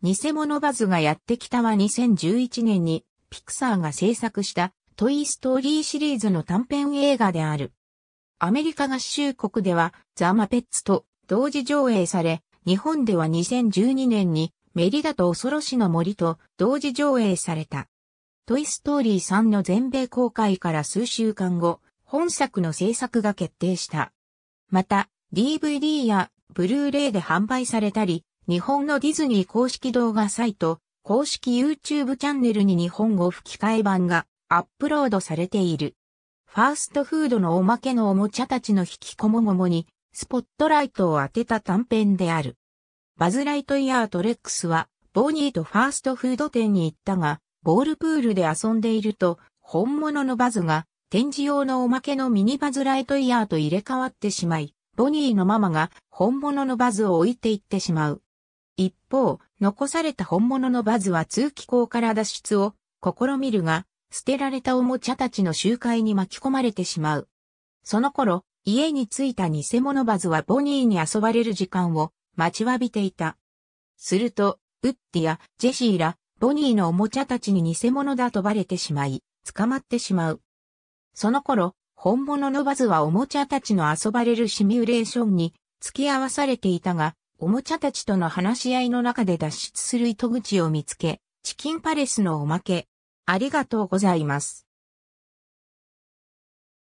偽物バズがやってきたは2011年にピクサーが制作したトイ・ストーリーシリーズの短編映画である。アメリカ合衆国ではザ・マペッツと同時上映され、日本では2012年にメリダと恐ろしの森と同時上映された。トイ・ストーリー3の全米公開から数週間後、本作の制作が決定した。また、DVD やブルーレイで販売されたり、日本のディズニー公式動画サイト、公式 YouTube チャンネルに日本語吹き替え版がアップロードされている。ファーストフードのおまけのおもちゃたちの引きこもごもに、スポットライトを当てた短編である。バズ・ライトイヤーとレックスは、ボニーとファーストフード店に行ったが、ボールプールで遊んでいると、本物のバズが、展示用のおまけのミニバズ・ライトイヤーと入れ替わってしまい、ボニーのママが本物のバズを置いていってしまう。一方、残された本物のバズは通気口から脱出を試みるが、捨てられたおもちゃたちの集会に巻き込まれてしまう。その頃、家に着いた偽物バズはボニーに遊ばれる時間を待ちわびていた。すると、ウッディやジェシーら、ボニーのおもちゃたちに偽物だとバレてしまい、捕まってしまう。その頃、本物のバズはおもちゃたちの遊ばれるシミュレーションに付き合わされていたが、おもちゃたちとの話し合いの中で脱出する糸口を見つけ、チキンパレスのおまけ。ありがとうございます。